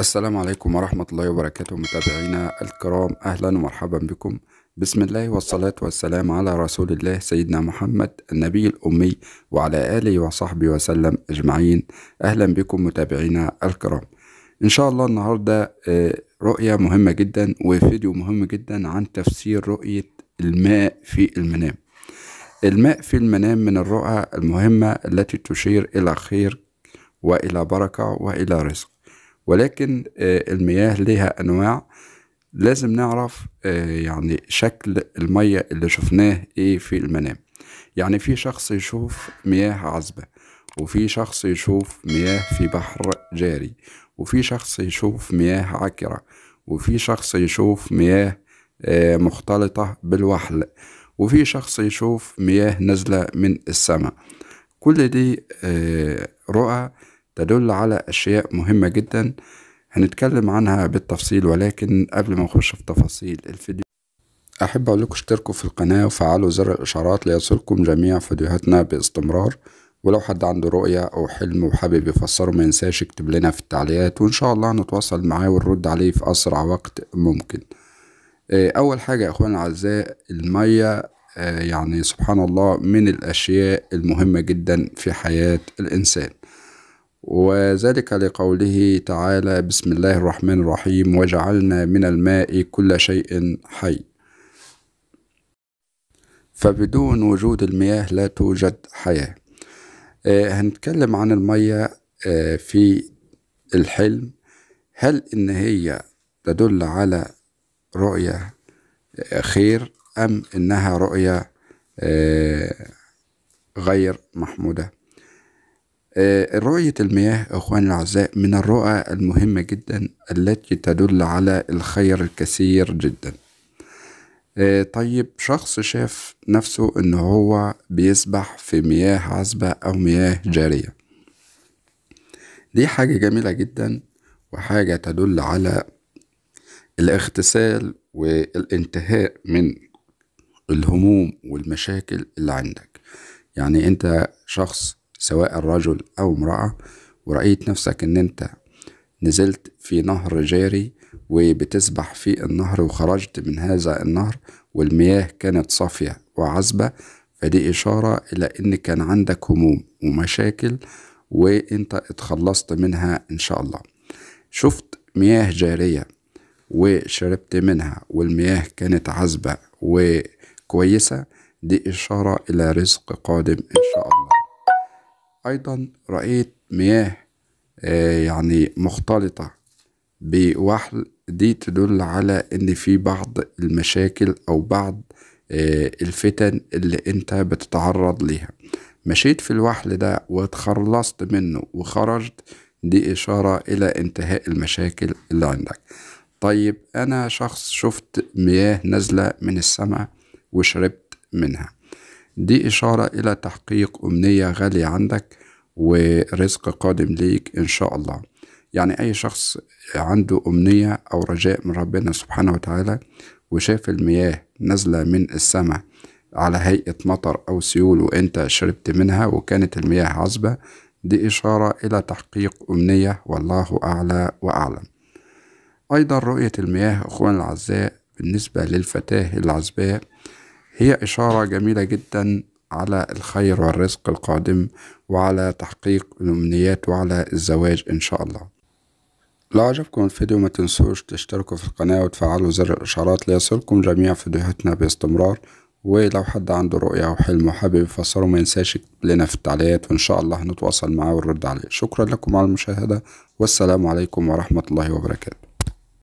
السلام عليكم ورحمة الله وبركاته متابعينا الكرام أهلا ومرحبا بكم بسم الله والصلاة والسلام على رسول الله سيدنا محمد النبي الأمي وعلى آله وصحبه وسلم أجمعين أهلا بكم متابعينا الكرام إن شاء الله النهاردة آه، رؤية مهمة جدا وفيديو مهم جدا عن تفسير رؤية الماء في المنام الماء في المنام من الرؤى المهمة التي تشير إلى خير وإلى بركة وإلى رزق ولكن آه، المياه لها أنواع لازم نعرف آه، يعني شكل المية اللي شفناه إيه في المنام يعني في شخص يشوف مياه عذبة وفي شخص يشوف مياه في بحر جاري وفي شخص يشوف مياه عكرة وفي شخص يشوف مياه آه، مختلطة بالوحل وفي شخص يشوف مياه نازلة من السماء كل دي تدل على أشياء مهمة جدا هنتكلم عنها بالتفصيل ولكن قبل ما نخش في تفاصيل الفيديو أحب أقول لكم اشتركوا في القناة وفعلوا زر الإشعارات ليصلكم جميع فيديوهاتنا باستمرار ولو حد عنده رؤية أو حلم وحابب يفسره ما ينساش يكتب لنا في التعليقات وإن شاء الله هنتواصل معاه ونرد عليه في أسرع وقت ممكن آه، أول حاجة يا أخوانا الأعزاء المية آه، يعني سبحان الله من الأشياء المهمة جدا في حياة الإنسان وذلك لقوله تعالى بسم الله الرحمن الرحيم وجعلنا من الماء كل شيء حي فبدون وجود المياه لا توجد حياة آه هنتكلم عن المية آه في الحلم هل إن هي تدل على رؤية آه خير أم إنها رؤية آه، غير محمودة آه، رؤية المياه أخواني الأعزاء من الرؤى المهمة جدا التي تدل على الخير الكثير جدا آه، طيب شخص شاف نفسه إن هو بيسبح في مياه عذبة أو مياه جارية دي حاجة جميلة جدا وحاجة تدل على الاغتسال والانتهاء من الهموم والمشاكل اللي عندك يعني أنت شخص سواء الرجل أو امرأة ورأيت نفسك إن أنت نزلت في نهر جاري وبتسبح في النهر وخرجت من هذا النهر والمياه كانت صافية وعذبة فدي إشارة إلى إن كان عندك هموم ومشاكل وإنت اتخلصت منها إن شاء الله شفت مياه جارية وشربت منها والمياه كانت عذبة وكويسة دي إشارة إلى رزق قادم إن شاء الله أيضا رأيت مياه آه، يعني مختلطة بوحل دي تدل على ان في بعض المشاكل او بعض آه، الفتن اللي انت بتتعرض ليها مشيت في الوحل ده واتخلصت منه وخرجت دي اشارة الى انتهاء المشاكل اللي عندك طيب انا شخص شفت مياه نازلة من السماء وشربت منها دي إشارة إلى تحقيق أمنية غالية عندك ورزق قادم ليك إن شاء الله يعني أي شخص عنده أمنية أو رجاء من ربنا سبحانه وتعالى وشاف المياه نازلة من السماء على هيئة مطر أو سيول وأنت شربت منها وكانت المياه عذبة دي إشارة إلى تحقيق أمنية والله أعلى وأعلم أيضا رؤية المياه أخوان العزاء بالنسبة للفتاة العزباء هي إشارة جميلة جدا على الخير والرزق القادم وعلى تحقيق الأمنيات وعلى الزواج إن شاء الله لو عجبكم الفيديو ما تنسوش تشتركوا في القناة وتفعلوا زر الإشارات ليصلكم جميع فيديوهاتنا باستمرار ولو حد عنده رؤية أو حلم وحابب يفسره ما ينساش لنا في التعليقات وإن شاء الله هنتواصل معاه ونرد عليه شكرا لكم على المشاهدة والسلام عليكم ورحمة الله وبركاته